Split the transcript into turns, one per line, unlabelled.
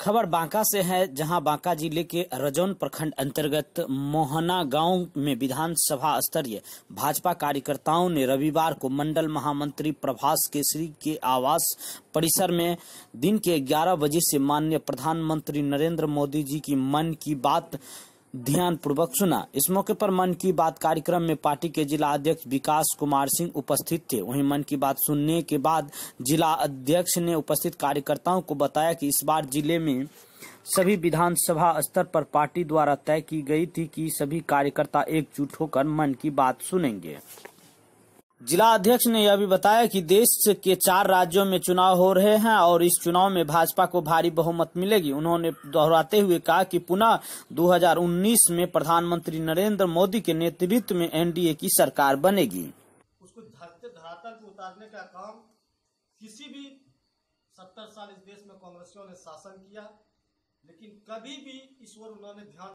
खबर बांका से है जहां बांका जिले के रजौन प्रखंड अंतर्गत मोहना गांव में विधानसभा स्तरीय भाजपा कार्यकर्ताओं ने रविवार को मंडल महामंत्री प्रभास केसरी के आवास परिसर में दिन के 11 बजे से माननीय प्रधानमंत्री नरेंद्र मोदी जी की मन की बात ध्यान पूर्वक सुना इस मौके पर मन की बात कार्यक्रम में पार्टी के जिला अध्यक्ष विकास कुमार सिंह उपस्थित थे वहीं मन की बात सुनने के बाद जिला अध्यक्ष ने उपस्थित कार्यकर्ताओं को बताया कि इस बार जिले में सभी विधानसभा स्तर पर पार्टी द्वारा तय की गई थी कि सभी कार्यकर्ता एकजुट होकर मन की बात सुनेंगे जिला अध्यक्ष ने यह भी बताया कि देश के चार राज्यों में चुनाव हो रहे हैं और इस चुनाव में भाजपा को भारी बहुमत मिलेगी उन्होंने दोहराते हुए कहा कि पुनः 2019 में प्रधानमंत्री नरेंद्र मोदी के नेतृत्व में एनडीए की सरकार बनेगी उसको धरते धरातल को उतारने का काम किसी भी सत्तर साल इस देश में कांग्रेसियों ने शासन किया लेकिन कभी भी इस ओर उन्होंने ध्यान